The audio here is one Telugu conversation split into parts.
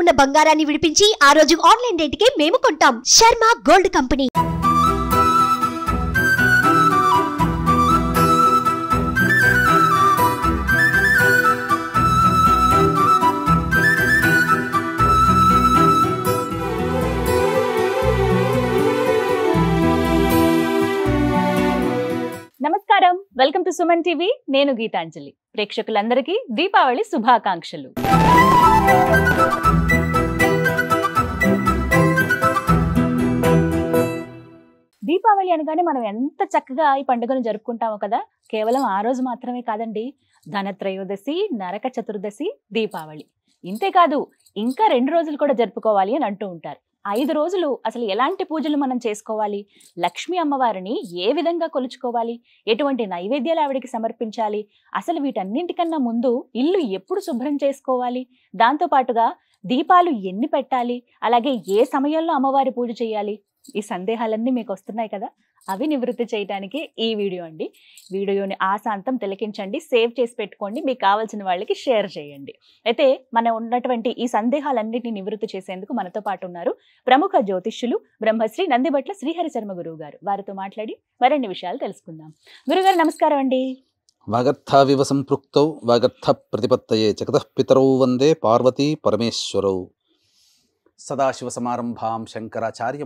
ఉన్న బంగారాన్ని విడిపించి ఆ రోజు ఆన్లైన్ రేటుకే మేము కొంటాం శర్మ గోల్డ్ కంపెనీ నమస్కారం వెల్కమ్ టు సుమన్ టీవీ నేను గీతాంజలి ప్రేక్షకులందరికీ దీపావళి శుభాకాంక్షలు దీపావళి అనగానే మనం ఎంత చక్కగా ఈ పండుగను జరుపుకుంటామో కదా కేవలం ఆ రోజు మాత్రమే కాదండి ధనత్రయోదశి నరక చతుర్దశి దీపావళి ఇంతేకాదు ఇంకా రెండు రోజులు కూడా జరుపుకోవాలి అని అంటూ ఉంటారు ఐదు రోజులు అసలు ఎలాంటి పూజలు మనం చేసుకోవాలి లక్ష్మి అమ్మవారిని ఏ విధంగా కొలుచుకోవాలి ఎటువంటి నైవేద్యాలు ఆవిడకి సమర్పించాలి అసలు వీటన్నింటికన్నా ముందు ఇల్లు ఎప్పుడు శుభ్రం చేసుకోవాలి దాంతోపాటుగా దీపాలు ఎన్ని పెట్టాలి అలాగే ఏ సమయంలో అమ్మవారి పూజ చేయాలి ఈ సందేహాలన్నీ మీకు వస్తున్నాయి కదా అవి నివృత్తి చేయడానికి ఈ వీడియో అండి వీడియోని ఆశాంతం తిలకించండి సేవ్ చేసి పెట్టుకోండి మీకు కావాల్సిన వాళ్ళకి షేర్ చేయండి అయితే మన ఉన్నటువంటి ఈ సందేహాలన్నింటినీ నివృత్తి చేసేందుకు మనతో పాటు ఉన్నారు ప్రముఖ జ్యోతిష్యులు బ్రహ్మశ్రీ నందిబట్ల శ్రీహరి శర్మ గురువు గారు వారితో మాట్లాడి మరిన్ని విషయాలు తెలుసుకుందాం గురుగారు నమస్కారం అండి వాగర్థావివ సంపృక్తౌ వాగర్థ ప్రతిపత్తయే జగత పితరౌ వందే పార్వతీ పరమేశ్వరౌ మధ్యమాం అస్మదాచార్య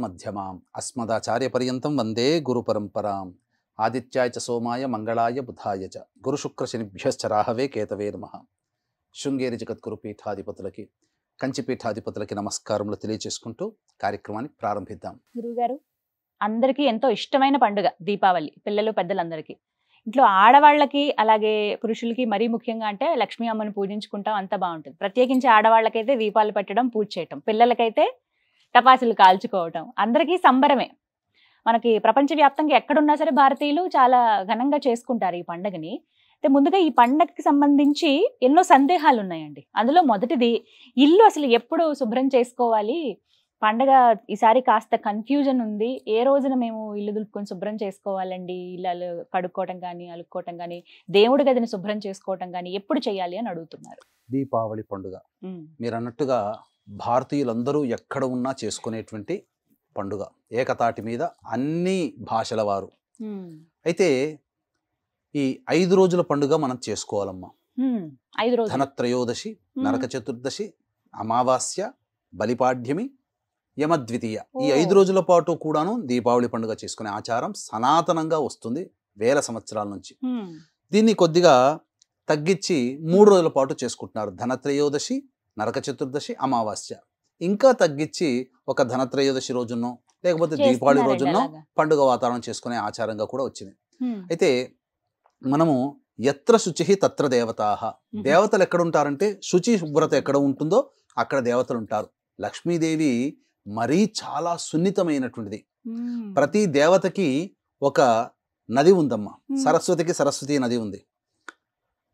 అస్మదాచార్యపర్యంతం వందే పరంపరాం ఆదిత్యాయ చ సోమాయ మంగళాయ బుధాయ చ గురుశుక్రశనిభ్యశ్చ రాహవే కేతవే నమ శృంగేరి జగద్గురు పీఠాధిపతులకి పీఠాధిపతులకి నమస్కారములు తెలియజేసుకుంటూ కార్యక్రమాన్ని ప్రారంభిద్దాం గురుగారు అందరికీ ఎంతో ఇష్టమైన పండుగ దీపావళి పిల్లలు పెద్దలందరికీ ఇంట్లో ఆడవాళ్ళకి అలాగే పురుషులకి మరీ ముఖ్యంగా అంటే లక్ష్మీ అమ్మని పూజించుకుంటాం అంత బాగుంటుంది ప్రత్యేకించి ఆడవాళ్ళకైతే దీపాలు పెట్టడం పూజ చేయటం పిల్లలకైతే టపాసులు కాల్చుకోవటం అందరికీ సంబరమే మనకి ప్రపంచవ్యాప్తంగా ఎక్కడున్నా సరే భారతీయులు చాలా ఘనంగా చేసుకుంటారు ఈ పండుగని అయితే ముందుగా ఈ పండగకి సంబంధించి ఎన్నో సందేహాలు ఉన్నాయండి అందులో మొదటిది ఇల్లు అసలు ఎప్పుడు శుభ్రం చేసుకోవాలి పండగ ఈసారి కాస్త కన్ఫ్యూజన్ ఉంది ఏ రోజున మేము ఇల్లు దులుపుకొని శుభ్రం చేసుకోవాలండి ఇల్లు కడుక్కోవటం కానీ అలుక్కోవటం కానీ దేవుడి గదిని శుభ్రం చేసుకోవటం కానీ ఎప్పుడు చేయాలి అని అడుగుతున్నారు దీపావళి పండుగ మీరు అన్నట్టుగా భారతీయులందరూ ఎక్కడ ఉన్నా చేసుకునేటువంటి పండుగ ఏకతాటి మీద అన్ని భాషల వారు అయితే ఈ ఐదు రోజుల పండుగ మనం చేసుకోవాలమ్మా ఐదు ధనత్రయోదశి నరక చతుర్దశి అమావాస్య బలిపాడ్యమి యమద్వితీయ ఈ ఐదు రోజుల పాటు కూడాను దీపావళి పండుగ చేసుకునే ఆచారం సనాతనంగా వస్తుంది వేల సంవత్సరాల నుంచి దీన్ని కొద్దిగా తగ్గించి మూడు రోజుల పాటు చేసుకుంటున్నారు ధనత్రయోదశి నరక చతుర్దశి అమావాస్య ఇంకా తగ్గించి ఒక ధనత్రయోదశి రోజునో లేకపోతే దీపావళి రోజునో పండుగ వాతావరణం చేసుకునే ఆచారంగా కూడా వచ్చింది అయితే మనము ఎత్ర శుచి తత్ర దేవతాహ దేవతలు ఎక్కడ ఉంటారంటే శుచి శుభ్రత ఎక్కడ ఉంటుందో అక్కడ దేవతలు ఉంటారు లక్ష్మీదేవి మరీ చాలా సున్నితమైనటువంటిది ప్రతి దేవతకి ఒక నది ఉందమ్మా సరస్వతికి సరస్వతి నది ఉంది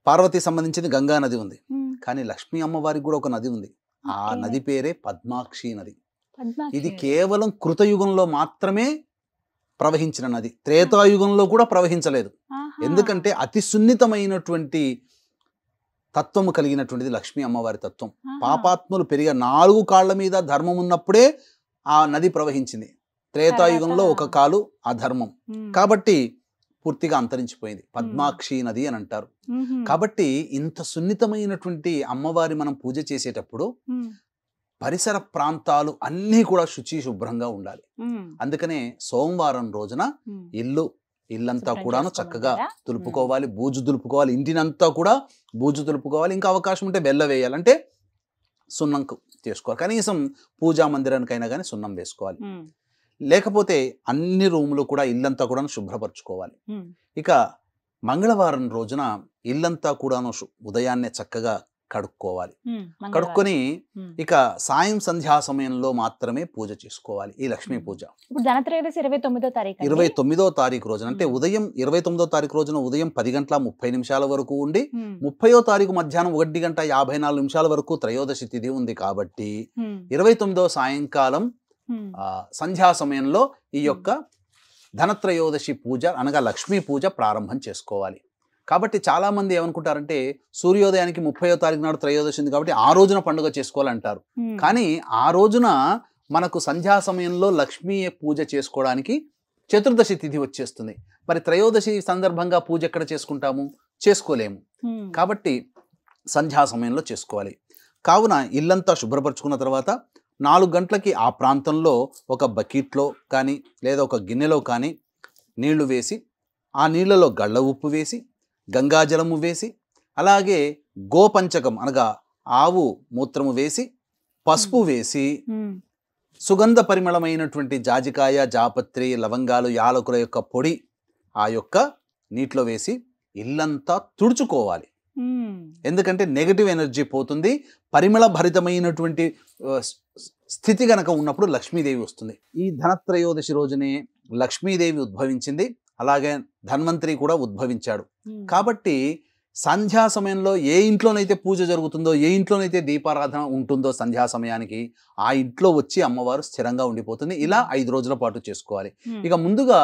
పార్వతి సంబంధించింది గంగా నది ఉంది కానీ లక్ష్మీ అమ్మవారికి కూడా ఒక నది ఉంది ఆ నది పేరే పద్మాక్షి నది ఇది కేవలం కృతయుగంలో మాత్రమే ప్రవహించిన నది త్రేతాయుగంలో కూడా ప్రవహించలేదు ఎందుకంటే అతి సున్నితమైనటువంటి తత్వము కలిగినటువంటిది లక్ష్మీ అమ్మవారి తత్వం పాపాత్ములు పెరిగే నాలుగు కాళ్ళ మీద ధర్మం ఉన్నప్పుడే ఆ నది ప్రవహించింది త్రేతాయుగంలో ఒక కాలు ఆ ధర్మం కాబట్టి పూర్తిగా అంతరించిపోయింది పద్మాక్షి నది అని అంటారు కాబట్టి ఇంత సున్నితమైనటువంటి అమ్మవారి మనం పూజ చేసేటప్పుడు పరిసర ప్రాంతాలు అన్నీ కూడా శుచి శుభ్రంగా ఉండాలి అందుకనే సోమవారం రోజున ఇల్లు ఇల్లంతా కూడాను చక్కగా దులుపుకోవాలి బూజు దులుపుకోవాలి ఇంటినంతా కూడా బూజు తులుపుకోవాలి ఇంకా అవకాశం ఉంటే బెల్ల వేయాలంటే సున్నం చేసుకోవాలి కనీసం పూజా మందిరానికైనా కానీ సున్నం వేసుకోవాలి లేకపోతే అన్ని రూములు కూడా ఇల్లంతా కూడా శుభ్రపరచుకోవాలి ఇక మంగళవారం రోజున ఇల్లంతా కూడాను ఉదయాన్నే చక్కగా కడుక్కోవాలి కడుక్కొని ఇక సాయం సంధ్యా సమయంలో మాత్రమే పూజ చేసుకోవాలి ఈ లక్ష్మీ పూజ ధనత్రయోదశి ఇరవై తొమ్మిదో తారీఖు ఇరవై తొమ్మిదో తారీఖు రోజున అంటే ఉదయం ఇరవై తొమ్మిదో తారీఖు రోజున ఉదయం పది గంటల ముప్పై నిమిషాల వరకు ఉండి ముప్పయో తారీఖు మధ్యాహ్నం ఒకటి గంట యాభై నాలుగు నిమిషాల వరకు త్రయోదశి తిథి ఉంది కాబట్టి ఇరవై తొమ్మిదో సాయంకాలం సంధ్యా సమయంలో ఈ యొక్క ధనత్రయోదశి పూజ అనగా లక్ష్మీ పూజ ప్రారంభం చేసుకోవాలి కాబట్టి చాలామంది ఏమనుకుంటారంటే సూర్యోదయానికి ముప్పయో తారీఖు నాడు త్రయోదశి ఉంది కాబట్టి ఆ రోజున పండుగ చేసుకోవాలంటారు కానీ ఆ రోజున మనకు సంధ్యా సమయంలో లక్ష్మీ పూజ చేసుకోవడానికి చతుర్దశి తిథి వచ్చేస్తుంది మరి త్రయోదశి సందర్భంగా పూజ ఎక్కడ చేసుకుంటాము చేసుకోలేము కాబట్టి సంధ్యా సమయంలో చేసుకోవాలి కావున ఇల్లంతా శుభ్రపరచుకున్న తర్వాత నాలుగు గంటలకి ఆ ప్రాంతంలో ఒక బకెట్లో కానీ లేదా ఒక గిన్నెలో కానీ నీళ్లు వేసి ఆ నీళ్ళలో గళ్ళ ఉప్పు వేసి గంగాజలము వేసి అలాగే గోపంచకం అనగా ఆవు మూత్రము వేసి పసుపు వేసి సుగంధ పరిమళమైనటువంటి జాజికాయ జాపత్రి లవంగాలు యాలకుల యొక్క పొడి ఆ యొక్క నీటిలో వేసి ఇల్లంతా తుడుచుకోవాలి ఎందుకంటే నెగటివ్ ఎనర్జీ పోతుంది పరిమళ భరితమైనటువంటి స్థితి గనక ఉన్నప్పుడు లక్ష్మీదేవి వస్తుంది ఈ ధనత్రయోదశి రోజునే లక్ష్మీదేవి ఉద్భవించింది అలాగే ధన్వంతరి కూడా ఉద్భవించాడు కాబట్టి సంధ్యా సమయంలో ఏ ఇంట్లోనైతే పూజ జరుగుతుందో ఏ ఇంట్లోనైతే దీపారాధన ఉంటుందో సంధ్యా సమయానికి ఆ ఇంట్లో వచ్చి అమ్మవారు స్థిరంగా ఉండిపోతుంది ఇలా ఐదు రోజుల పాటు చేసుకోవాలి ఇక ముందుగా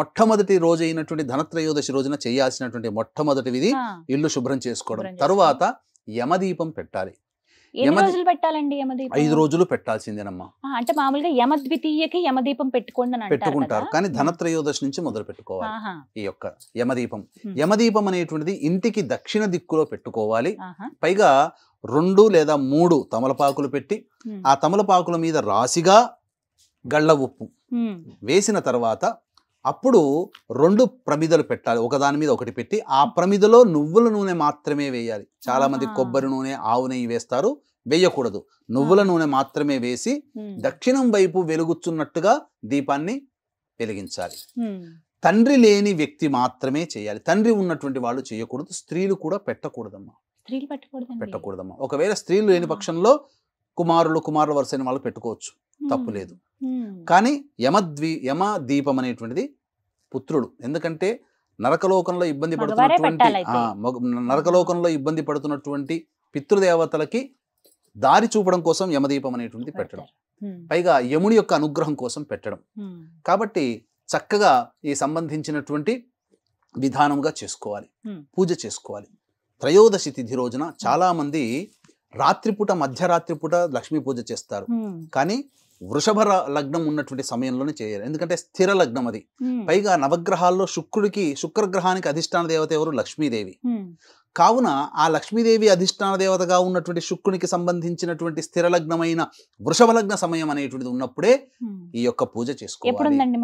మొట్టమొదటి రోజు అయినటువంటి ధనత్రయోదశి రోజున చేయాల్సినటువంటి మొట్టమొదటి విధి ఇల్లు శుభ్రం చేసుకోవడం తరువాత యమదీపం పెట్టాలి పెట్టాలండి ఐదు రోజులు పెట్టాల్సిందేనమ్మా అంటే మామూలుగా యమద్వితీయకి యమదీపం పెట్టుకోండి పెట్టుకుంటారు కానీ ధనత్రయోదశి నుంచి మొదలు పెట్టుకోవాలి ఈ యొక్క యమదీపం యమదీపం అనేటువంటిది ఇంటికి దక్షిణ దిక్కులో పెట్టుకోవాలి పైగా రెండు లేదా మూడు తమలపాకులు పెట్టి ఆ తమలపాకుల మీద రాసిగా గళ్ళ ఉప్పు వేసిన తర్వాత అప్పుడు రెండు ప్రమిదలు పెట్టాలి ఒకదాని మీద ఒకటి పెట్టి ఆ ప్రమిదలో నువ్వుల నూనె మాత్రమే వేయాలి చాలా మంది కొబ్బరి నూనె ఆవు నెయ్యి వేస్తారు వేయకూడదు నువ్వుల నూనె మాత్రమే వేసి దక్షిణం వైపు వెలుగుచున్నట్టుగా దీపాన్ని వెలిగించాలి తండ్రి లేని వ్యక్తి మాత్రమే చేయాలి తండ్రి ఉన్నటువంటి వాళ్ళు చేయకూడదు స్త్రీలు కూడా పెట్టకూడదమ్మా స్త్రీలు పెట్టకూడదమ్మా ఒకవేళ స్త్రీలు లేని పక్షంలో కుమారులు కుమారుల వరుసైన వాళ్ళు పెట్టుకోవచ్చు తప్పు లేదు కానీ యమద్వి యమ దీపం అనేటువంటిది పుత్రుడు ఎందుకంటే నరకలోకంలో ఇబ్బంది పడుతున్నటువంటి నరకలోకంలో ఇబ్బంది పడుతున్నటువంటి పితృదేవతలకి దారి చూపడం కోసం యమదీపం అనేటువంటిది పెట్టడం పైగా యముని యొక్క అనుగ్రహం కోసం పెట్టడం కాబట్టి చక్కగా ఈ సంబంధించినటువంటి విధానంగా చేసుకోవాలి పూజ చేసుకోవాలి త్రయోదశి తిథి రోజున చాలామంది రాత్రిపూట మధ్యరాత్రిపూట లక్ష్మీ పూజ చేస్తారు కానీ వృషభ లగ్నం ఉన్నటువంటి సమయంలోనే చేయాలి ఎందుకంటే స్థిర లగ్నం అది పైగా నవగ్రహాల్లో శుక్రుడికి శుక్రగ్రహానికి అధిష్టాన దేవత ఎవరు లక్ష్మీదేవి కావున ఆ లక్ష్మీదేవి అధిష్టాన దేవతగా ఉన్నటువంటి శుక్రునికి సంబంధించినటువంటి స్థిర లగ్నమైన వృషభ లగ్న సమయం అనేటువంటిది ఉన్నప్పుడే ఈ యొక్క పూజ చేసుకోవాలి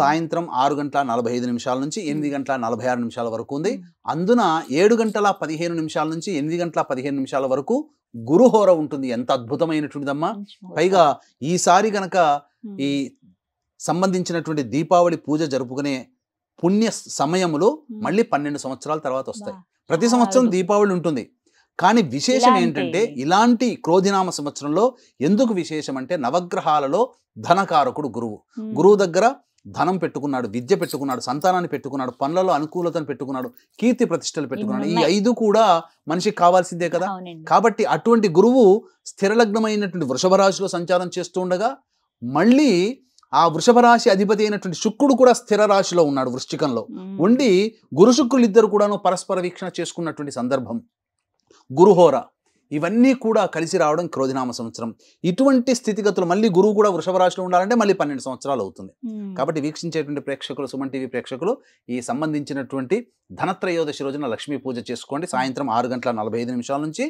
సాయంత్రం ఆరు గంటల నలభై ఐదు నిమిషాల నుంచి ఎనిమిది గంటల నలభై ఆరు నిమిషాల వరకు ఉంది అందున ఏడు గంటల పదిహేను నిమిషాల నుంచి ఎనిమిది గంటల పదిహేను నిమిషాల వరకు గురుహోర ఉంటుంది ఎంత అద్భుతమైనటువంటిదమ్మా పైగా ఈసారి గనక ఈ సంబంధించినటువంటి దీపావళి పూజ జరుపుకునే పుణ్య సమయములు మళ్ళీ పన్నెండు సంవత్సరాల తర్వాత వస్తాయి ప్రతి సంవత్సరం దీపావళి ఉంటుంది కానీ విశేషం ఏంటంటే ఇలాంటి క్రోధినామ సంవత్సరంలో ఎందుకు విశేషం అంటే నవగ్రహాలలో ధనకారకుడు గురువు గురువు దగ్గర ధనం పెట్టుకున్నాడు విద్య పెట్టుకున్నాడు సంతానాన్ని పెట్టుకున్నాడు పనులలో అనుకూలతను పెట్టుకున్నాడు కీర్తి ప్రతిష్టలు పెట్టుకున్నాడు ఈ ఐదు కూడా మనిషికి కావాల్సిందే కదా కాబట్టి అటువంటి గురువు స్థిరలగ్నమైనటువంటి వృషభ రాశిలో సంచారం చేస్తూ ఉండగా మళ్ళీ ఆ వృషభ రాశి అధిపతి అయినటువంటి శుక్రుడు కూడా స్థిర రాశిలో ఉన్నాడు వృశ్చికంలో ఉండి గురు శుక్రులు ఇద్దరు కూడాను పరస్పర వీక్షణ చేసుకున్నటువంటి సందర్భం గురుహోర ఇవన్నీ కూడా కలిసి రావడం క్రోధినామ సంవత్సరం ఇటువంటి స్థితిగతులు మళ్ళీ గురువు కూడా వృషభ రాశిలో ఉండాలంటే మళ్ళీ పన్నెండు సంవత్సరాలు అవుతుంది కాబట్టి వీక్షించేటువంటి ప్రేక్షకులు సుమన్ టీవీ ప్రేక్షకులు ఈ సంబంధించినటువంటి ధనత్రయోదశి రోజున లక్ష్మీ పూజ చేసుకోండి సాయంత్రం ఆరు గంటల నలభై ఐదు నిమిషాల నుంచి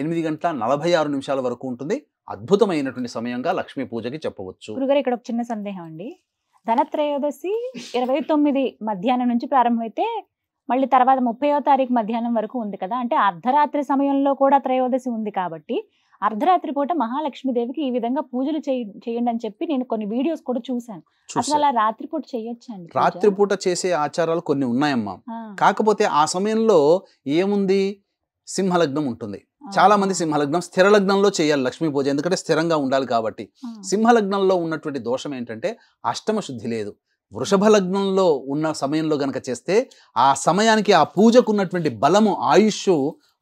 ఎనిమిది గంటల నలభై ఆరు నిమిషాల వరకు ఉంటుంది అద్భుతమైనటువంటి సమయంగా లక్ష్మీ పూజకి చెప్పవచ్చు గురుగారు ఇక్కడ ఒక చిన్న సందేహం అండి ధనత్రయోదశి ఇరవై తొమ్మిది మధ్యాహ్నం నుంచి ప్రారంభమైతే మళ్ళీ తర్వాత ముప్పయో తారీఖు మధ్యాహ్నం వరకు ఉంది కదా అంటే అర్ధరాత్రి సమయంలో కూడా త్రయోదశి ఉంది కాబట్టి అర్ధరాత్రి పూట మహాలక్ష్మీదేవికి ఈ విధంగా పూజలు చేయండి అని చెప్పి నేను కొన్ని వీడియోస్ కూడా చూశాను అసలు అలా రాత్రిపూట చేయొచ్చండి రాత్రిపూట చేసే ఆచారాలు కొన్ని ఉన్నాయమ్మా కాకపోతే ఆ సమయంలో ఏముంది సింహలగ్నం ఉంటుంది చాలా మంది సింహలగ్నం స్థిర లగ్నంలో చేయాలి లక్ష్మీ పూజ ఎందుకంటే స్థిరంగా ఉండాలి కాబట్టి సింహలగ్నంలో ఉన్నటువంటి దోషం ఏంటంటే అష్టమ శుద్ధి లేదు వృషభ లగ్నంలో ఉన్న సమయంలో గనక చేస్తే ఆ సమయానికి ఆ పూజకు ఉన్నటువంటి బలము ఆయుష్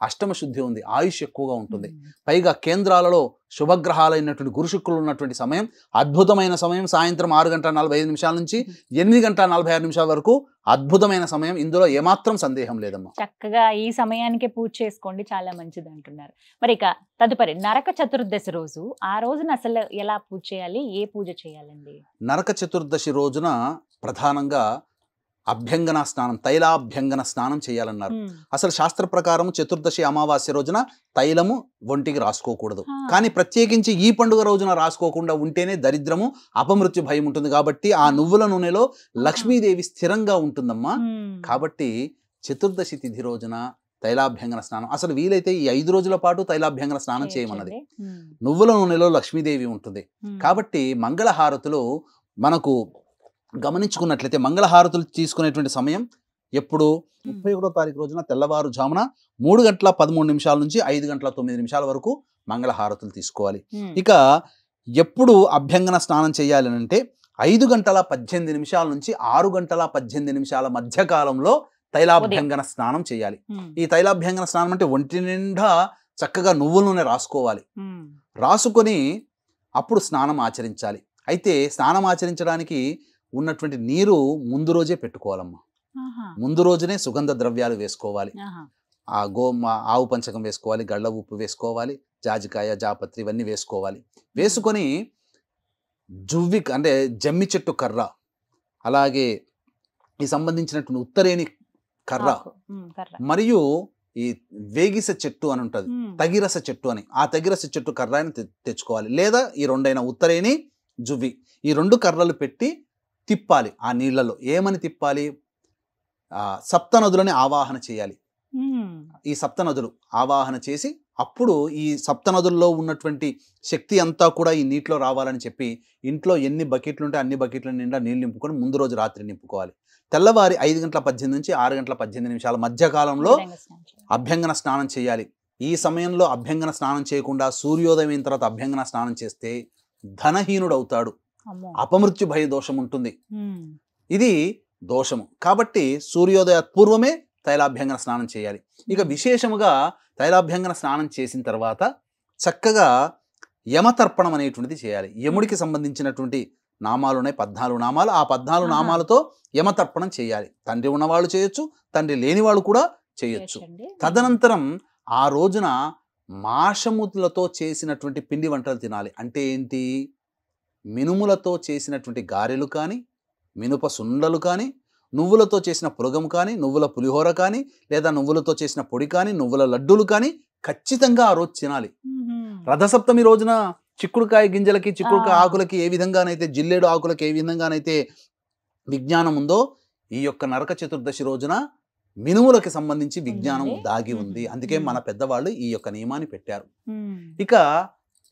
అష్టమ శుద్ధి ఉంది ఆయుష్ ఎక్కువగా ఉంటుంది పైగా కేంద్రాలలో శుభగ్రహాలైనటువంటి గురుశుక్రులు ఉన్నటువంటి సమయం అద్భుతమైన సమయం సాయంత్రం ఆరు గంటల నలభై ఐదు నిమిషాల నుంచి ఎనిమిది గంటల నలభై ఆరు నిమిషాల వరకు అద్భుతమైన సమయం ఇందులో ఏమాత్రం సందేహం లేదమ్మా చక్కగా ఈ సమయానికి పూజ చేసుకోండి చాలా మంచిది అంటున్నారు మరి ఇక తదుపరి నరక చతుర్దశి రోజు ఆ రోజున అసలు ఎలా పూజ చేయాలి ఏ పూజ చేయాలండి నరక చతుర్దశి రోజున ప్రధానంగా అభ్యంగన స్నానం తైలాభ్యంగన స్నానం చేయాలన్నారు అసలు శాస్త్ర ప్రకారం చతుర్దశి అమావాస్య రోజున తైలము ఒంటికి రాసుకోకూడదు కానీ ప్రత్యేకించి ఈ పండుగ రోజున రాసుకోకుండా ఉంటేనే దరిద్రము అపమృత్యు భయం ఉంటుంది కాబట్టి ఆ నువ్వుల నూనెలో లక్ష్మీదేవి స్థిరంగా ఉంటుందమ్మా కాబట్టి చతుర్దశి తిథి రోజున తైలాభ్యంగన స్నానం అసలు వీలైతే ఈ ఐదు రోజుల పాటు తైలాభ్యంగన స్నానం చేయమన్నది నువ్వుల నూనెలో లక్ష్మీదేవి ఉంటుంది కాబట్టి మంగళహారతులు మనకు గమనించుకున్నట్లయితే మంగళహారతులు తీసుకునేటువంటి సమయం ఎప్పుడు ముప్పై ఒకటో తారీఖు రోజున తెల్లవారుజామున మూడు గంటల పదమూడు నిమిషాల నుంచి ఐదు గంటల తొమ్మిది నిమిషాల వరకు మంగళహారతులు తీసుకోవాలి ఇక ఎప్పుడు అభ్యంగన స్నానం చేయాలి అంటే ఐదు గంటల పద్దెనిమిది నిమిషాల నుంచి ఆరు గంటల పద్దెనిమిది నిమిషాల మధ్య కాలంలో తైలాభ్యంగన స్నానం చేయాలి ఈ తైలాభ్యంగన స్నానం అంటే ఒంటి నిండా చక్కగా నువ్వుల నూనె రాసుకోవాలి రాసుకొని అప్పుడు స్నానం ఆచరించాలి అయితే స్నానం ఆచరించడానికి ఉన్నటువంటి నీరు ముందు రోజే పెట్టుకోవాలమ్మా ముందు రోజునే సుగంధ ద్రవ్యాలు వేసుకోవాలి ఆ గోమ ఆవు పంచకం వేసుకోవాలి గళ్ళ ఉప్పు వేసుకోవాలి జాజికాయ జాపత్రి ఇవన్నీ వేసుకోవాలి వేసుకొని జువ్వి అంటే జమ్మి చెట్టు కర్ర అలాగే ఈ సంబంధించినటువంటి ఉత్తరేణి కర్ర మరియు ఈ వేగిస చెట్టు అని ఉంటుంది తగిరస చెట్టు అని ఆ తగిరస చెట్టు అని తెచ్చుకోవాలి లేదా ఈ రెండైన ఉత్తరేణి జువ్వి ఈ రెండు కర్రలు పెట్టి తిప్పాలి ఆ నీళ్లలో ఏమని తిప్పాలి సప్త నదులని ఆవాహన చేయాలి ఈ సప్త నదులు ఆవాహన చేసి అప్పుడు ఈ సప్త నదుల్లో ఉన్నటువంటి శక్తి అంతా కూడా ఈ నీటిలో రావాలని చెప్పి ఇంట్లో ఎన్ని బకెట్లు ఉంటే అన్ని బకెట్ల నిండా నీళ్ళు నింపుకొని ముందు రోజు రాత్రి నింపుకోవాలి తెల్లవారి ఐదు గంటల పద్దెనిమిది నుంచి ఆరు గంటల పద్దెనిమిది నిమిషాల మధ్యకాలంలో అభ్యంగన స్నానం చేయాలి ఈ సమయంలో అభ్యంగన స్నానం చేయకుండా సూర్యోదయం అయిన తర్వాత అభ్యంగన స్నానం చేస్తే ధనహీనుడవుతాడు అపమృత్యు భయ దోషం ఉంటుంది ఇది దోషము కాబట్టి సూర్యోదయ పూర్వమే తైలాభ్యంగన స్నానం చేయాలి ఇక విశేషముగా తైలాభ్యంగన స్నానం చేసిన తర్వాత చక్కగా యమతర్పణం అనేటువంటిది చేయాలి యముడికి సంబంధించినటువంటి నామాలు ఉన్నాయి పద్నాలుగు నామాలు ఆ పద్నాలుగు నామాలతో యమతర్పణం చేయాలి తండ్రి ఉన్నవాళ్ళు చేయొచ్చు తండ్రి లేనివాళ్ళు కూడా చేయొచ్చు తదనంతరం ఆ రోజున మాషములతో చేసినటువంటి పిండి వంటలు తినాలి అంటే ఏంటి మినుములతో చేసినటువంటి గారెలు కానీ మినుప సుండలు కానీ నువ్వులతో చేసిన పులగం కానీ నువ్వుల పులిహోర కానీ లేదా నువ్వులతో చేసిన పొడి కానీ నువ్వుల లడ్డూలు కానీ ఖచ్చితంగా ఆ రోజు తినాలి రథసప్తమి రోజున చిక్కుడుకాయ గింజలకి చిక్కుడుకాయ ఆకులకి ఏ విధంగానైతే జిల్లేడు ఆకులకి ఏ విధంగానైతే విజ్ఞానం ఉందో ఈ యొక్క నరక చతుర్దశి రోజున మినుములకి సంబంధించి విజ్ఞానం దాగి ఉంది అందుకే మన పెద్దవాళ్ళు ఈ యొక్క నియమాన్ని పెట్టారు ఇక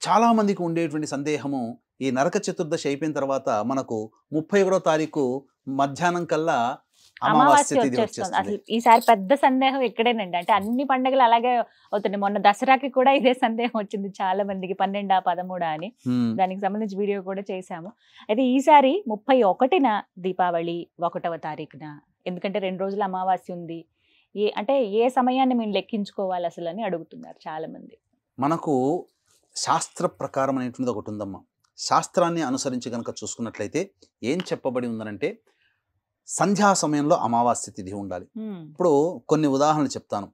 చాలామందికి ఉండేటువంటి సందేహము ఈ నరక చతుర్దశి అయిపోయిన తర్వాత మనకు ముప్పై ఒకటో తారీఖు మధ్యాహ్నం కల్లా అమావాస్య ఈసారి పెద్ద సందేహం ఇక్కడేనండి అంటే అన్ని పండుగలు అలాగే అవుతున్నాయి మొన్న దసరాకి కూడా ఇదే సందేహం వచ్చింది చాలా మందికి పన్నెండా పదమూడా అని దానికి సంబంధించి వీడియో కూడా చేశాము అయితే ఈసారి ముప్పై ఒకటిన దీపావళి ఒకటవ తారీఖున ఎందుకంటే రెండు రోజులు అమావాస్య ఉంది ఏ అంటే ఏ సమయాన్ని మేము లెక్కించుకోవాలి అసలు అని అడుగుతున్నారు చాలా మంది మనకు శాస్త్ర ప్రకారం అనేటువంటిది ఒకటి ఉందమ్మా శాస్త్రాన్ని అనుసరించి కనుక చూసుకున్నట్లయితే ఏం చెప్పబడి ఉందనంటే సంధ్యా సమయంలో అమావాస్య తిథి ఉండాలి ఇప్పుడు కొన్ని ఉదాహరణలు చెప్తాను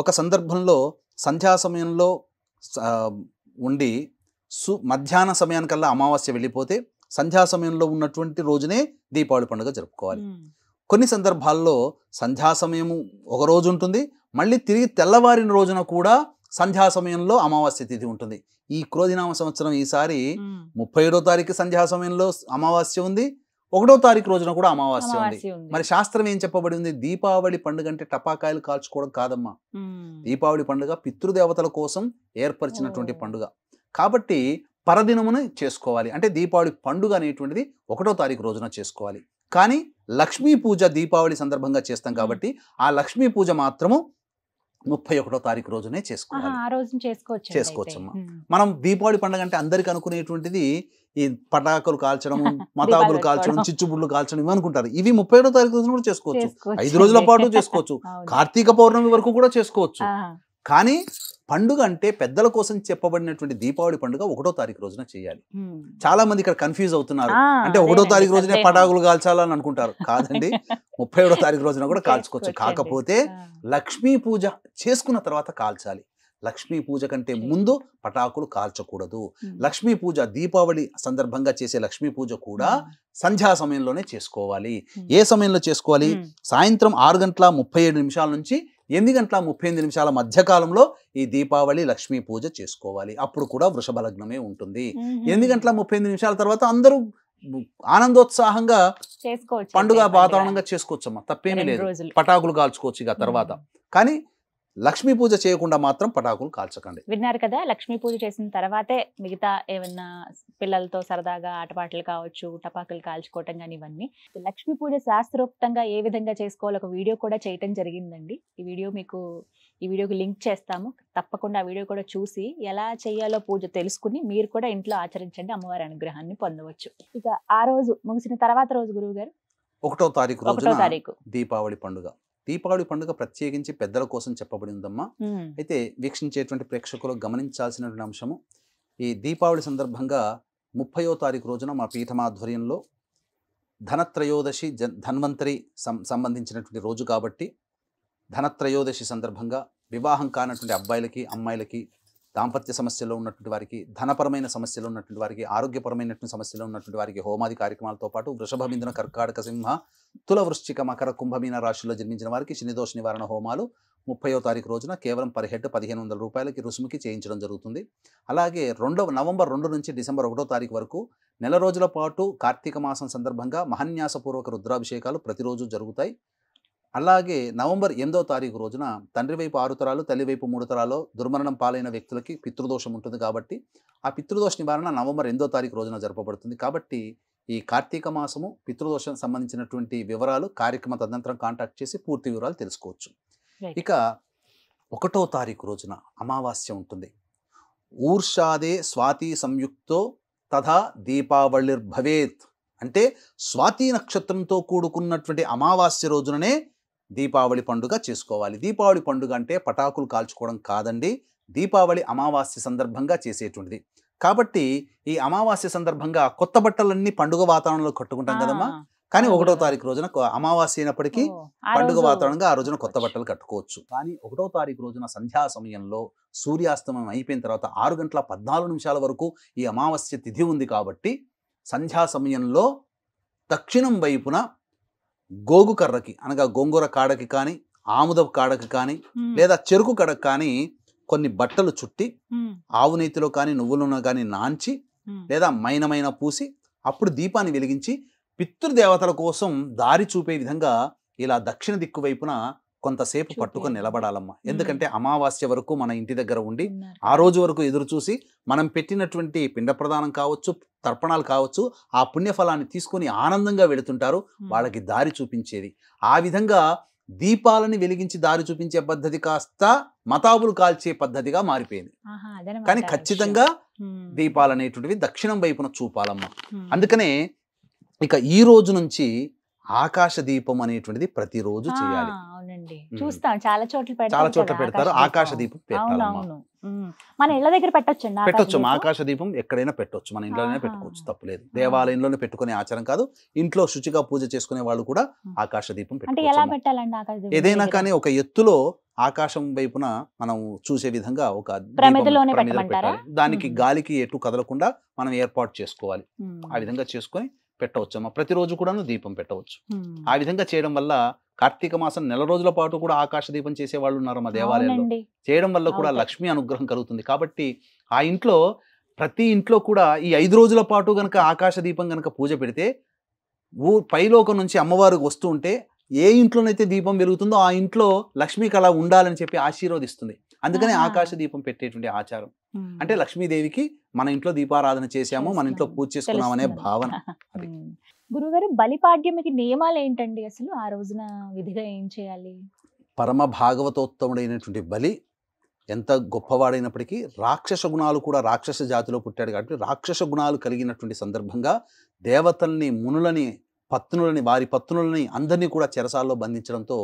ఒక సందర్భంలో సంధ్యా సమయంలో ఉండి సు మధ్యాహ్న సమయానికల్లా అమావాస్య వెళ్ళిపోతే సంధ్యా సమయంలో ఉన్నటువంటి రోజునే దీపావళి పండుగ జరుపుకోవాలి కొన్ని సందర్భాల్లో సంధ్యా సమయము ఒక రోజు ఉంటుంది మళ్ళీ తిరిగి తెల్లవారిన రోజున కూడా సంధ్యా సమయంలో అమావాస్య తిథి ఉంటుంది ఈ క్రోధినామ సంవత్సరం ఈసారి ముప్పై ఏడో తారీఖు సంధ్యా సమయంలో అమావాస్య ఉంది ఒకటో తారీఖు రోజున కూడా అమావాస్య ఉంది మరి శాస్త్రం ఏం చెప్పబడి ఉంది దీపావళి పండుగ అంటే టపాకాయలు కాల్చుకోవడం కాదమ్మా దీపావళి పండుగ పితృదేవతల కోసం ఏర్పరిచినటువంటి పండుగ కాబట్టి పరదినమును చేసుకోవాలి అంటే దీపావళి పండుగ అనేటువంటిది ఒకటో తారీఖు రోజున చేసుకోవాలి కానీ లక్ష్మీ పూజ దీపావళి సందర్భంగా చేస్తాం కాబట్టి ఆ లక్ష్మీ పూజ మాత్రము ముప్పై ఒకటో తారీఖు రోజునే చేసుకోవాలి చేసుకోవచ్చు మనం దీపావళి పండుగ అంటే అందరికి అనుకునేటువంటిది ఈ పటాకులు కాల్చడం మతాకులు కాల్చడం చిచ్చుబుడ్లు కాల్చడం ఇవి అనుకుంటారు ఇవి ముప్పై ఒకటో తారీఖు రోజున కూడా చేసుకోవచ్చు ఐదు రోజుల పాటు చేసుకోవచ్చు కార్తీక పౌర్ణమి వరకు కూడా చేసుకోవచ్చు కానీ పండుగ అంటే పెద్దల కోసం చెప్పబడినటువంటి దీపావళి పండుగ ఒకటో తారీఖు రోజున చేయాలి చాలా మంది ఇక్కడ కన్ఫ్యూజ్ అవుతున్నారు అంటే ఒకటో తారీఖు రోజునే పటాకులు కాల్చాలని అనుకుంటారు కాదండి ముప్పై ఒకటో తారీఖు రోజున కూడా కాల్చుకోవచ్చు కాకపోతే లక్ష్మీ పూజ చేసుకున్న తర్వాత కాల్చాలి లక్ష్మీ పూజ కంటే ముందు పటాకులు కాల్చకూడదు లక్ష్మీ పూజ దీపావళి సందర్భంగా చేసే లక్ష్మీ పూజ కూడా సంధ్యా సమయంలోనే చేసుకోవాలి ఏ సమయంలో చేసుకోవాలి సాయంత్రం ఆరు గంటల ముప్పై ఏడు నిమిషాల నుంచి ఎనిమిది గంటల ముప్పై ఎనిమిది నిమిషాల మధ్యకాలంలో ఈ దీపావళి లక్ష్మీ పూజ చేసుకోవాలి అప్పుడు కూడా వృషభ లగ్నమే ఉంటుంది ఎనిమిది గంటల ముప్పై ఎనిమిది నిమిషాల తర్వాత అందరూ ఆనందోత్సాహంగా పండుగ వాతావరణంగా చేసుకోవచ్చు అమ్మా తప్పేమీ లేదు పటాకులు కాల్చుకోవచ్చు ఇక తర్వాత కానీ లక్ష్మీ పూజ చేయకుండా మాత్రం పటాకులు కాల్చకండి విన్నారు కదా లక్ష్మీ పూజ చేసిన తర్వాతే మిగతా ఏమన్నా పిల్లలతో సరదాగా ఆటపాటలు కావచ్చు టపాకులు కాల్చుకోవటం కానీ ఇవన్నీ లక్ష్మీ పూజ శాస్త్రోక్తంగా ఏ విధంగా చేసుకోవాలి ఒక వీడియో కూడా చేయటం జరిగిందండి ఈ వీడియో మీకు ఈ వీడియోకి లింక్ చేస్తాము తప్పకుండా ఆ వీడియో కూడా చూసి ఎలా చేయాలో పూజ తెలుసుకుని మీరు కూడా ఇంట్లో ఆచరించండి అమ్మవారి అనుగ్రహాన్ని పొందవచ్చు ఇక ఆ రోజు ముగిసిన తర్వాత రోజు గురువు గారు ఒకటో తారీఖు ఒకటో తారీఖు దీపావళి పండుగ దీపావళి పండుగ ప్రత్యేకించి పెద్దల కోసం చెప్పబడిందమ్మా అయితే వీక్షించేటువంటి ప్రేక్షకులు గమనించాల్సినటువంటి అంశము ఈ దీపావళి సందర్భంగా ముప్పయో తారీఖు రోజున మా పీఠమాధ్వర్యంలో ధనత్రయోదశి ధన్వంతరి సంబంధించినటువంటి రోజు కాబట్టి ధనత్రయోదశి సందర్భంగా వివాహం కానటువంటి అబ్బాయిలకి అమ్మాయిలకి దాంపత్య సమస్యలో ఉన్నటువంటి వారికి ధనపరమైన సమస్యలు ఉన్నటువంటి వారికి ఆరోగ్యపరమైనటువంటి సమస్యలు ఉన్నటువంటి వారికి హోమాది కార్యక్రమాలతో పాటు వృషభ బిందున కర్కాటక సింహ తుల మకర కుంభమీన రాశుల్లో జన్మించిన వారికి శనిదోష నివారణ హోమాలు ముప్పయో తారీఖు రోజున కేవలం పర్ హెడ్ పదిహేను వందల రూపాయలకి రుసుముకి చేయించడం జరుగుతుంది అలాగే రెండవ నవంబర్ రెండు నుంచి డిసెంబర్ ఒకటో తారీఖు వరకు నెల రోజుల పాటు కార్తీక మాసం సందర్భంగా మహన్యాసపూర్వక రుద్రాభిషేకాలు ప్రతిరోజు జరుగుతాయి అలాగే నవంబర్ ఎనిమిదో తారీఖు రోజున తండ్రి వైపు ఆరు తరాలు తల్లి వైపు మూడు తరాలు దుర్మరణం పాలైన వ్యక్తులకి పితృదోషం ఉంటుంది కాబట్టి ఆ పితృదోష నివారణ నవంబర్ ఎనిమిదో తారీఖు రోజున జరపబడుతుంది కాబట్టి ఈ కార్తీక మాసము పితృదోషం సంబంధించినటువంటి వివరాలు కార్యక్రమ తదనంతరం కాంటాక్ట్ చేసి పూర్తి వివరాలు తెలుసుకోవచ్చు ఇక ఒకటో తారీఖు రోజున అమావాస్య ఉంటుంది ఊర్షాదే స్వాతి సంయుక్తో తథా దీపావళిర్భవేత్ అంటే స్వాతి నక్షత్రంతో కూడుకున్నటువంటి అమావాస్య రోజుననే దీపావళి పండుగ చేసుకోవాలి దీపావళి పండుగ అంటే పటాకులు కాల్చుకోవడం కాదండి దీపావళి అమావాస్య సందర్భంగా చేసేటువంటిది కాబట్టి ఈ అమావాస్య సందర్భంగా కొత్త బట్టలన్నీ పండుగ వాతావరణంలో కట్టుకుంటాం కదమ్మా కానీ ఒకటో తారీఖు రోజున అమావాస్య అయినప్పటికీ పండుగ వాతావరణంగా ఆ రోజున కొత్త బట్టలు కట్టుకోవచ్చు కానీ ఒకటో తారీఖు రోజున సంధ్యా సమయంలో సూర్యాస్తమయం అయిపోయిన తర్వాత ఆరు గంటల పద్నాలుగు నిమిషాల వరకు ఈ అమావాస్య తిథి ఉంది కాబట్టి సంధ్యా సమయంలో దక్షిణం వైపున గోగు కర్రకి అనగా గోంగూర కాడకి కానీ ఆముదం కాడకి కానీ లేదా చెరుకు కడకి కానీ కొన్ని బట్టలు చుట్టి ఆవు నేతిలో కానీ నువ్వులను కానీ నాంచి లేదా మైనమైన పూసి అప్పుడు దీపాన్ని వెలిగించి పితృదేవతల కోసం దారి చూపే విధంగా ఇలా దక్షిణ దిక్కు వైపున కొంతసేపు పట్టుకొని నిలబడాలమ్మా ఎందుకంటే అమావాస్య వరకు మన ఇంటి దగ్గర ఉండి ఆ రోజు వరకు ఎదురు చూసి మనం పెట్టినటువంటి పిండ ప్రదానం కావచ్చు తర్పణాలు కావచ్చు ఆ పుణ్యఫలాన్ని తీసుకుని ఆనందంగా వెళుతుంటారు వాళ్ళకి దారి చూపించేది ఆ విధంగా దీపాలని వెలిగించి దారి చూపించే పద్ధతి కాస్త మతాబులు కాల్చే పద్ధతిగా మారిపోయింది కానీ ఖచ్చితంగా దీపాలు అనేటువంటివి దక్షిణం వైపున చూపాలమ్మా అందుకనే ఇక ఈ రోజు నుంచి ఆకాశ దీపం అనేటువంటిది ప్రతిరోజు చేయాలి చూస్తాం చాలా చోట్ల చాలా చోట్ల పెడతారు ఆకాశ దీపం పెట్టాలి మన ఇళ్ల దగ్గర పెట్టచ్చు పెట్టొచ్చు ఆకాశ దీపం ఎక్కడైనా పెట్టొచ్చు మన ఇంట్లోనే పెట్టుకోవచ్చు తప్పులేదు దేవాలయంలోనే పెట్టుకునే ఆచారం కాదు ఇంట్లో శుచిగా పూజ చేసుకునే వాళ్ళు కూడా ఆకాశ దీపం పెట్టాలండి ఏదైనా కానీ ఒక ఎత్తులో ఆకాశం వైపున మనం చూసే విధంగా ఒక దానికి గాలికి ఎటు కదలకుండా మనం ఏర్పాటు చేసుకోవాలి ఆ విధంగా చేసుకొని అమ్మ ప్రతిరోజు కూడాను దీపం పెట్టవచ్చు ఆ విధంగా చేయడం వల్ల కార్తీక మాసం నెల రోజుల పాటు కూడా ఆకాశ దీపం చేసేవాళ్ళు ఉన్నారు మా దేవాలయంలో చేయడం వల్ల కూడా లక్ష్మీ అనుగ్రహం కలుగుతుంది కాబట్టి ఆ ఇంట్లో ప్రతి ఇంట్లో కూడా ఈ ఐదు రోజుల పాటు గనక ఆకాశ దీపం గనక పూజ పెడితే ఊ పైలోకం నుంచి అమ్మవారు వస్తూ ఉంటే ఏ ఇంట్లోనైతే దీపం వెలుగుతుందో ఆ ఇంట్లో లక్ష్మీ కళ ఉండాలని చెప్పి ఆశీర్వదిస్తుంది అందుకనే ఆకాశ దీపం పెట్టేటువంటి ఆచారం అంటే లక్ష్మీదేవికి మన ఇంట్లో దీపారాధన చేశాము మన ఇంట్లో పూజ చేసుకున్నాం అనే భావన అది గురుగారు బలిపాడ్యమికి నియమాలు ఏంటండి అసలు ఆ రోజున విధిగా ఏం చేయాలి పరమ భాగవతోత్తముడైనటువంటి బలి ఎంత గొప్పవాడైనప్పటికీ రాక్షస గుణాలు కూడా రాక్షస జాతిలో పుట్టాడు కాబట్టి రాక్షస గుణాలు కలిగినటువంటి సందర్భంగా దేవతల్ని మునులని పత్నులని వారి పత్నులని అందరినీ కూడా చెరసాల్లో బంధించడంతో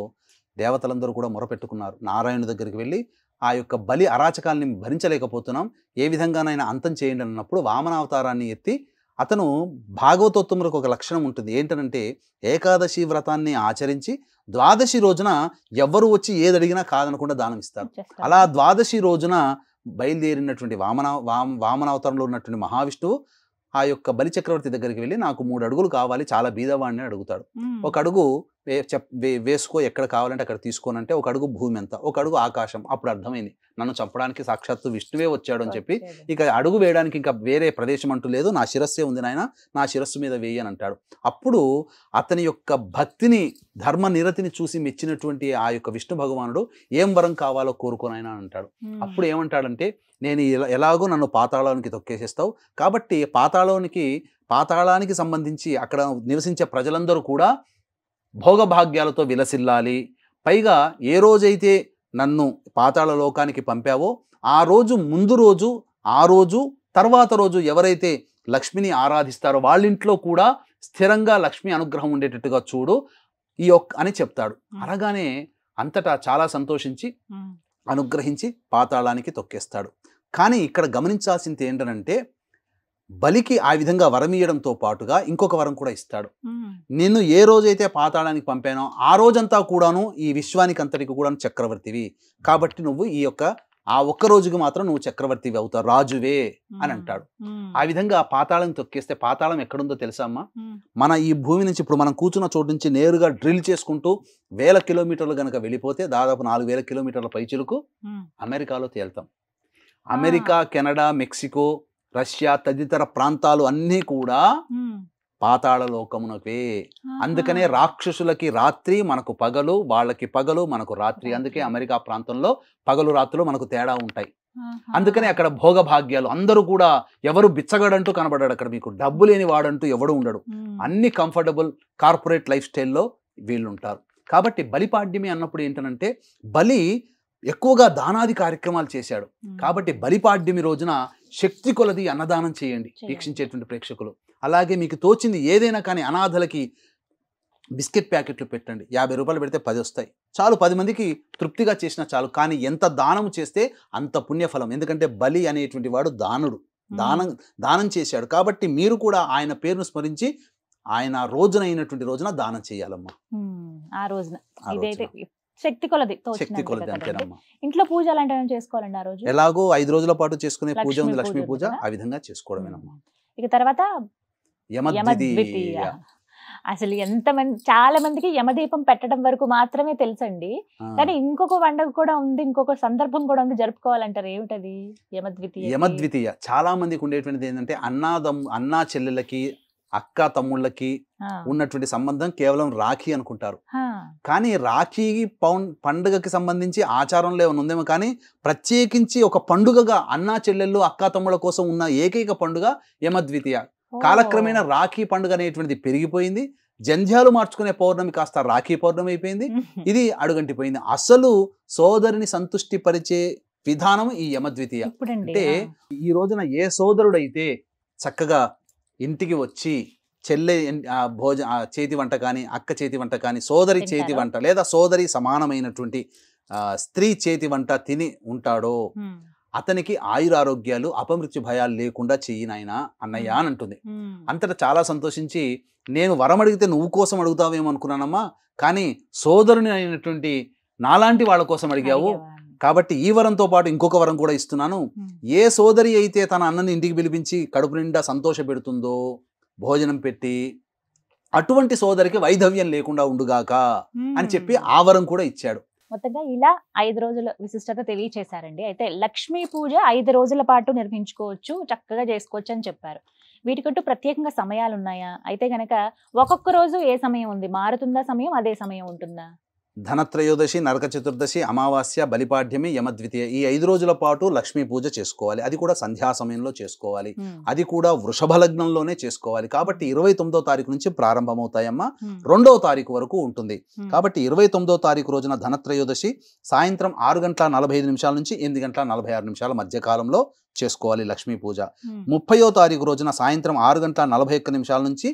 దేవతలందరూ కూడా మొరపెట్టుకున్నారు నారాయణ దగ్గరికి వెళ్ళి ఆ యొక్క బలి అరాచకాల్ని భరించలేకపోతున్నాం ఏ విధంగానైనా అంతం చేయండి అన్నప్పుడు వామనావతారాన్ని ఎత్తి అతను భాగవతోత్తములకు ఒక లక్షణం ఉంటుంది ఏంటనంటే ఏకాదశి వ్రతాన్ని ఆచరించి ద్వాదశి రోజున ఎవ్వరు వచ్చి ఏదడిగినా కాదనకుండా దానం ఇస్తారు అలా ద్వాదశి రోజున బయలుదేరినటువంటి వామన వామ వామనావతారంలో ఉన్నటువంటి మహావిష్ణువు ఆ యొక్క బలిచక్రవర్తి దగ్గరికి వెళ్ళి నాకు మూడు అడుగులు కావాలి చాలా బీదవాణ్ణి అడుగుతాడు ఒక అడుగు చెప్ వేసుకో ఎక్కడ కావాలంటే అక్కడ తీసుకోనంటే ఒక అడుగు భూమి ఎంత ఒక అడుగు ఆకాశం అప్పుడు అర్థమైంది నన్ను చంపడానికి సాక్షాత్తు విష్ణువే వచ్చాడు అని చెప్పి ఇక అడుగు వేయడానికి ఇంకా వేరే ప్రదేశం అంటూ లేదు నా శిరస్సే ఉంది నాయన నా శిరస్సు మీద వేయి అని అంటాడు అప్పుడు అతని యొక్క భక్తిని ధర్మ నిరతిని చూసి మెచ్చినటువంటి ఆ యొక్క విష్ణు భగవానుడు ఏం వరం కావాలో కోరుకోనైనా అంటాడు అప్పుడు ఏమంటాడంటే నేను ఎలాగో నన్ను పాతాళానికి తొక్కేసేస్తావు కాబట్టి పాతాళానికి పాతాళానికి సంబంధించి అక్కడ నివసించే ప్రజలందరూ కూడా భోగభాగ్యాలతో విలసిల్లాలి పైగా ఏ రోజైతే నన్ను పాతాళ లోకానికి పంపావో ఆ రోజు ముందు రోజు ఆ రోజు తర్వాత రోజు ఎవరైతే లక్ష్మిని ఆరాధిస్తారో వాళ్ళింట్లో కూడా స్థిరంగా లక్ష్మి అనుగ్రహం ఉండేటట్టుగా చూడు ఈ ఒక్క అని చెప్తాడు అనగానే అంతటా చాలా సంతోషించి అనుగ్రహించి పాతాళానికి తొక్కేస్తాడు కానీ ఇక్కడ గమనించాల్సింది ఏంటనంటే బలికి ఆ విధంగా ఇయ్యడంతో పాటుగా ఇంకొక వరం కూడా ఇస్తాడు నిన్ను ఏ రోజైతే పాతాళానికి పంపానో ఆ రోజంతా కూడాను ఈ విశ్వానికి అంతటికి కూడాను చక్రవర్తివి కాబట్టి నువ్వు ఈ యొక్క ఆ ఒక్క రోజుకి మాత్రం నువ్వు చక్రవర్తివి అవుతావు రాజువే అని అంటాడు ఆ విధంగా పాతాళం తొక్కేస్తే పాతాళం ఎక్కడుందో తెలుసామ్మా మన ఈ భూమి నుంచి ఇప్పుడు మనం కూర్చున్న చోటు నుంచి నేరుగా డ్రిల్ చేసుకుంటూ వేల కిలోమీటర్లు కనుక వెళ్ళిపోతే దాదాపు నాలుగు వేల కిలోమీటర్ల పైచులకు అమెరికాలో తేల్తాం అమెరికా కెనడా మెక్సికో రష్యా తదితర ప్రాంతాలు అన్నీ కూడా పాతాళలోకమునకే అందుకనే రాక్షసులకి రాత్రి మనకు పగలు వాళ్ళకి పగలు మనకు రాత్రి అందుకే అమెరికా ప్రాంతంలో పగలు రాత్రులు మనకు తేడా ఉంటాయి అందుకనే అక్కడ భోగభాగ్యాలు అందరూ కూడా ఎవరు బిచ్చగడంటూ కనబడ్డాడు అక్కడ మీకు డబ్బు లేని వాడంటూ ఎవడు ఉండడు అన్ని కంఫర్టబుల్ కార్పొరేట్ లైఫ్ స్టైల్లో వీళ్ళు ఉంటారు కాబట్టి బలిపాడ్యమి అన్నప్పుడు ఏంటనంటే బలి ఎక్కువగా దానాది కార్యక్రమాలు చేశాడు కాబట్టి బలిపాడ్యమి రోజున శక్తి కొలది అన్నదానం చేయండి వీక్షించేటువంటి ప్రేక్షకులు అలాగే మీకు తోచింది ఏదైనా కానీ అనాథలకి బిస్కెట్ ప్యాకెట్లు పెట్టండి యాభై రూపాయలు పెడితే పది వస్తాయి చాలు పది మందికి తృప్తిగా చేసినా చాలు కానీ ఎంత దానం చేస్తే అంత పుణ్యఫలం ఎందుకంటే బలి అనేటువంటి వాడు దానుడు దానం దానం చేశాడు కాబట్టి మీరు కూడా ఆయన పేరును స్మరించి ఆయన రోజున అయినటువంటి రోజున దానం చేయాలమ్మా శక్తి కొలది ఇంట్లో పూజ చేసుకోవాలండి ఎలాగో ఐదు రోజుల పాటు చేసుకునే పూజ ఉంది లక్ష్మీ పూజ ఆ విధంగా చేసుకోవడమేనమ్మా ఇక తర్వాత యమద్వితీయ అసలు మంది చాలా మందికి యమదీపం పెట్టడం వరకు మాత్రమే తెలుసండి కానీ ఇంకొక పండుగ కూడా ఉంది ఇంకొక సందర్భం కూడా ఉంది జరుపుకోవాలంటారు ఏమిటది యమద్వితీయ యమద్వితీయ చాలా మందికి ఉండేటువంటిది ఏంటంటే అన్నాదమ్ అన్నా చెల్లెళ్ళకి అక్క తమ్ముళ్ళకి ఉన్నటువంటి సంబంధం కేవలం రాఖీ అనుకుంటారు కానీ రాఖీ పండుగకి సంబంధించి ఆచారంలో ఏమైనా ఉందేమో కానీ ప్రత్యేకించి ఒక పండుగగా అన్నా చెల్లెళ్ళు అక్క తమ్ముళ్ళ కోసం ఉన్న ఏకైక పండుగ యమద్వితీయ కాలక్రమేణా రాఖీ పండుగ అనేటువంటిది పెరిగిపోయింది జంధ్యాలు మార్చుకునే పౌర్ణమి కాస్త రాఖీ పౌర్ణమి అయిపోయింది ఇది అడుగంటిపోయింది అసలు సోదరిని పరిచే విధానం ఈ యమద్వితీయ అంటే ఈ రోజున ఏ సోదరుడైతే చక్కగా ఇంటికి వచ్చి చెల్లె భోజ చేతి వంట కానీ అక్క చేతి వంట కానీ సోదరి చేతి వంట లేదా సోదరి సమానమైనటువంటి స్త్రీ చేతి వంట తిని ఉంటాడో అతనికి ఆయురారోగ్యాలు అపమృత్యు భయాలు లేకుండా చెయ్యి అన్నయ్య అని అంటుంది అంతటా చాలా సంతోషించి నేను వరం అడిగితే నువ్వు కోసం అడుగుతావేమో అనుకున్నానమ్మా కానీ సోదరుని అయినటువంటి నాలాంటి వాళ్ళ కోసం అడిగావు కాబట్టి ఈ వరంతో పాటు ఇంకొక వరం కూడా ఇస్తున్నాను ఏ సోదరి అయితే తన అన్నని ఇంటికి పిలిపించి కడుపు నిండా సంతోష పెడుతుందో భోజనం పెట్టి అటువంటి సోదరికి వైధవ్యం లేకుండా ఉండుగాక అని చెప్పి ఆ వరం కూడా ఇచ్చాడు మొత్తంగా ఇలా ఐదు రోజుల విశిష్టత తెలియచేశారండి అయితే లక్ష్మీ పూజ ఐదు రోజుల పాటు నిర్మించుకోవచ్చు చక్కగా చేసుకోవచ్చు అని చెప్పారు వీటికంటూ ప్రత్యేకంగా సమయాలు ఉన్నాయా అయితే గనక ఒక్కొక్క రోజు ఏ సమయం ఉంది మారుతుందా సమయం అదే సమయం ఉంటుందా ధనత్రయోదశి నరక చతుర్దశి అమావాస్య బలిపాడ్యమి యమద్వితీయ ఈ ఐదు రోజుల పాటు లక్ష్మీ పూజ చేసుకోవాలి అది కూడా సంధ్యా సమయంలో చేసుకోవాలి అది కూడా వృషభ లగ్నంలోనే చేసుకోవాలి కాబట్టి ఇరవై తొమ్మిదో తారీఖు నుంచి ప్రారంభమవుతాయమ్మ రెండవ తారీఖు వరకు ఉంటుంది కాబట్టి ఇరవై తొమ్మిదో తారీఖు రోజున ధనత్రయోదశి సాయంత్రం ఆరు గంటల నలభై ఐదు నిమిషాల నుంచి ఎనిమిది గంటల నలభై ఆరు నిమిషాల మధ్యకాలంలో చేసుకోవాలి లక్ష్మీ పూజ ముప్పయో తారీఖు రోజున సాయంత్రం ఆరు గంటల నలభై ఒక్క నిమిషాల నుంచి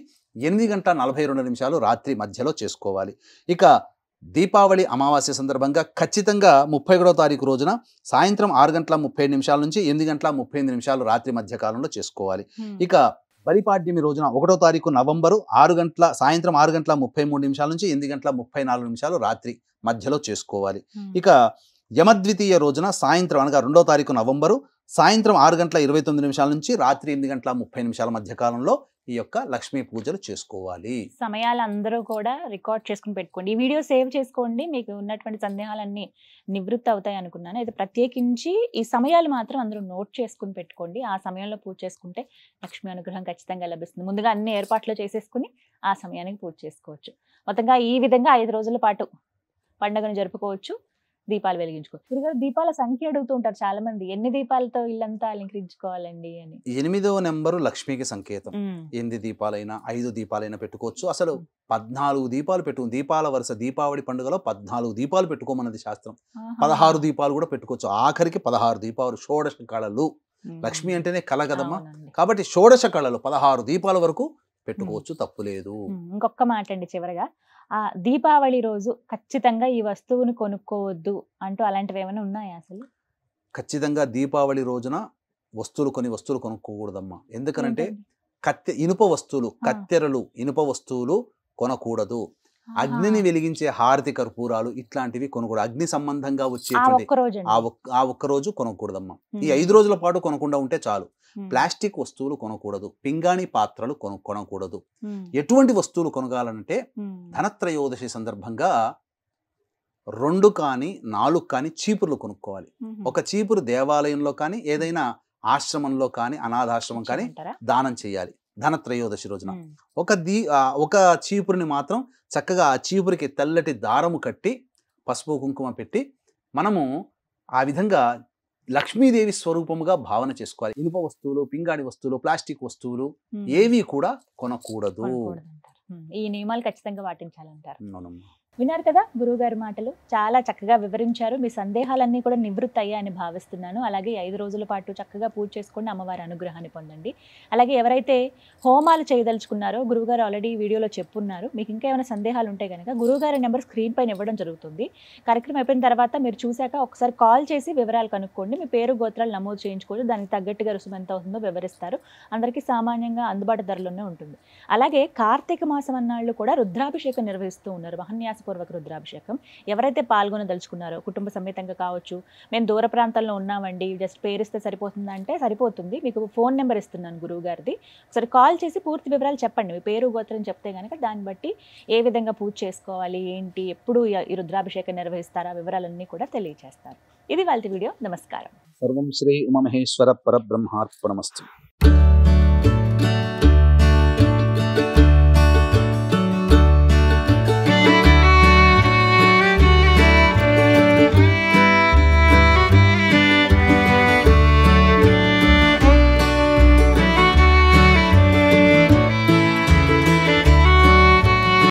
ఎనిమిది గంటల నలభై రెండు నిమిషాలు రాత్రి మధ్యలో చేసుకోవాలి ఇక దీపావళి అమావాస్య సందర్భంగా ఖచ్చితంగా ముప్పై ఒకటో తారీఖు రోజున సాయంత్రం ఆరు గంటల ముప్పై నిమిషాల నుంచి ఎనిమిది గంటల ముప్పై ఎనిమిది నిమిషాలు రాత్రి మధ్య కాలంలో చేసుకోవాలి ఇక బలిపాడ్యమి రోజున ఒకటో తారీఖు నవంబరు ఆరు గంటల సాయంత్రం ఆరు గంటల ముప్పై మూడు నిమిషాల నుంచి ఎనిమిది గంటల ముప్పై నాలుగు నిమిషాలు రాత్రి మధ్యలో చేసుకోవాలి ఇక యమద్వితీయ రోజున సాయంత్రం అనగా రెండో తారీఖు నవంబరు సాయంత్రం ఆరు గంటల ఇరవై తొమ్మిది నిమిషాల నుంచి రాత్రి ఎనిమిది గంటల ముప్పై నిమిషాల మధ్య కాలంలో ఈ యొక్క లక్ష్మీ పూజలు చేసుకోవాలి సమయాలు అందరూ కూడా రికార్డ్ చేసుకుని పెట్టుకోండి ఈ వీడియో సేవ్ చేసుకోండి మీకు ఉన్నటువంటి సందేహాలన్నీ నివృత్తి అవుతాయి అనుకున్నాను అయితే ప్రత్యేకించి ఈ సమయాలు మాత్రం అందరూ నోట్ చేసుకుని పెట్టుకోండి ఆ సమయంలో పూజ చేసుకుంటే లక్ష్మీ అనుగ్రహం ఖచ్చితంగా లభిస్తుంది ముందుగా అన్ని ఏర్పాట్లు చేసేసుకుని ఆ సమయానికి పూజ చేసుకోవచ్చు మొత్తంగా ఈ విధంగా ఐదు రోజుల పాటు పండుగను జరుపుకోవచ్చు దీపాలు వెలిగించుకో దీపాల సంఖ్య అడుగుతూ ఉంటారు చాలా మంది ఎన్ని దీపాలతో ఇల్లంతా అలంకరించుకోవాలండి అని ఎనిమిదో నెంబరు లక్ష్మికి సంకేతం ఎనిమిది దీపాలైనా ఐదు దీపాలైనా పెట్టుకోవచ్చు అసలు పద్నాలుగు దీపాలు పెట్టు దీపాల వరుస దీపావళి పండుగలో పద్నాలుగు దీపాలు పెట్టుకోమన్నది శాస్త్రం పదహారు దీపాలు కూడా పెట్టుకోవచ్చు ఆఖరికి పదహారు దీపాలు షోడశ కళలు లక్ష్మి అంటేనే కళ కదమ్మా కాబట్టి షోడశ కళలు పదహారు దీపాల వరకు పెట్టుకోవచ్చు తప్పు లేదు ఇంకొక మాట అండి చివరిగా దీపావళి రోజు ఖచ్చితంగా ఈ వస్తువును కొనుక్కోవద్దు అంటూ అలాంటివి ఏమైనా ఉన్నాయా అసలు ఖచ్చితంగా దీపావళి రోజున వస్తువులు కొన్ని వస్తువులు కొనుక్కోకూడదమ్మా ఎందుకనంటే కత్తె ఇనుప వస్తువులు కత్తెరలు ఇనుప వస్తువులు కొనకూడదు అగ్నిని వెలిగించే హారతి కర్పూరాలు ఇట్లాంటివి కొనకూడదు అగ్ని సంబంధంగా వచ్చే ఆ ఒక్క రోజు కొనకూడదమ్మా ఈ ఐదు రోజుల పాటు కొనకుండా ఉంటే చాలు ప్లాస్టిక్ వస్తువులు కొనకూడదు పింగాణి పాత్రలు కొను కొనకూడదు ఎటువంటి వస్తువులు కొనగాలంటే ధనత్రయోదశి సందర్భంగా రెండు కానీ నాలుగు కానీ చీపుర్లు కొనుక్కోవాలి ఒక చీపురు దేవాలయంలో కానీ ఏదైనా ఆశ్రమంలో కానీ అనాథాశ్రమం కానీ దానం చేయాలి ధనత్రయోదశి రోజున ఒక దీ ఒక చీపురిని మాత్రం చక్కగా ఆ చీపురికి తెల్లటి దారము కట్టి పసుపు కుంకుమ పెట్టి మనము ఆ విధంగా లక్ష్మీదేవి స్వరూపముగా భావన చేసుకోవాలి ఇనుప వస్తువులు పింగాణి వస్తువులు ప్లాస్టిక్ వస్తువులు ఏవి కూడా కొనకూడదు ఈ నియమాలు ఖచ్చితంగా పాటించాలంటారు విన్నారు కదా గురువుగారి మాటలు చాలా చక్కగా వివరించారు మీ సందేహాలన్నీ కూడా నివృత్తి అయ్యాయని భావిస్తున్నాను అలాగే ఐదు రోజుల పాటు చక్కగా పూజ చేసుకుని అమ్మవారి అనుగ్రహాన్ని పొందండి అలాగే ఎవరైతే హోమాలు చేయదలుచుకున్నారో గురువుగారు ఆల్రెడీ వీడియోలో చెప్పున్నారు మీకు ఇంకా ఏమైనా సందేహాలు ఉంటే కనుక గురువుగారి నెంబర్ స్క్రీన్ పైన ఇవ్వడం జరుగుతుంది కార్యక్రమం అయిపోయిన తర్వాత మీరు చూశాక ఒకసారి కాల్ చేసి వివరాలు కనుక్కోండి మీ పేరు గోత్రాలు నమోదు చేయించుకోవచ్చు దానికి తగ్గట్టుగా రుసుము ఎంత అవుతుందో వివరిస్తారు అందరికీ సామాన్యంగా అందుబాటు ధరలోనే ఉంటుంది అలాగే కార్తీక మాసం అన్నాళ్ళు కూడా రుద్రాభిషేకం నిర్వహిస్తూ ఉన్నారు మహన్యాసం మనస్పూర్వక రుద్రాభిషేకం ఎవరైతే పాల్గొనదలుచుకున్నారో కుటుంబ సమేతంగా కావచ్చు మేము దూర ప్రాంతాల్లో ఉన్నామండి జస్ట్ పేరిస్తే సరిపోతుందా అంటే సరిపోతుంది మీకు ఫోన్ నెంబర్ ఇస్తున్నాను గురువు గారిది ఒకసారి కాల్ చేసి పూర్తి వివరాలు చెప్పండి మీ పేరు గోత్రం చెప్తే కనుక దాన్ని బట్టి ఏ విధంగా పూజ చేసుకోవాలి ఏంటి ఎప్పుడు ఈ రుద్రాభిషేకం నిర్వహిస్తారా వివరాలన్నీ కూడా తెలియజేస్తారు ఇది వాళ్ళ వీడియో నమస్కారం సర్వం శ్రీ ఉమమహేశ్వర పరబ్రహ్మార్పణమస్తు